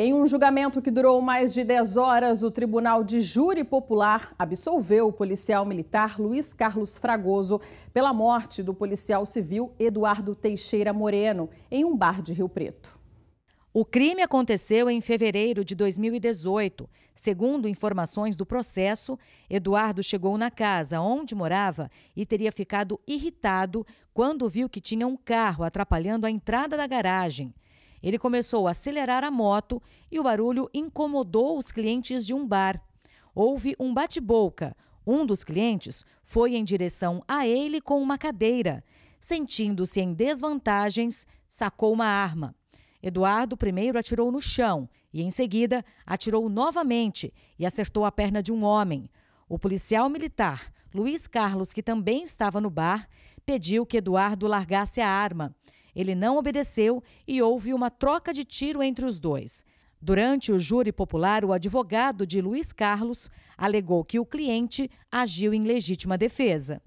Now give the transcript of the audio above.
em um julgamento que durou mais de 10 horas, o Tribunal de Júri Popular absolveu o policial militar Luiz Carlos Fragoso pela morte do policial civil Eduardo Teixeira Moreno em um bar de Rio Preto. O crime aconteceu em fevereiro de 2018. Segundo informações do processo, Eduardo chegou na casa onde morava e teria ficado irritado quando viu que tinha um carro atrapalhando a entrada da garagem. Ele começou a acelerar a moto e o barulho incomodou os clientes de um bar. Houve um bate-boca. Um dos clientes foi em direção a ele com uma cadeira. Sentindo-se em desvantagens, sacou uma arma. Eduardo primeiro atirou no chão e, em seguida, atirou novamente e acertou a perna de um homem. O policial militar, Luiz Carlos, que também estava no bar, pediu que Eduardo largasse a arma. Ele não obedeceu e houve uma troca de tiro entre os dois. Durante o júri popular, o advogado de Luiz Carlos alegou que o cliente agiu em legítima defesa.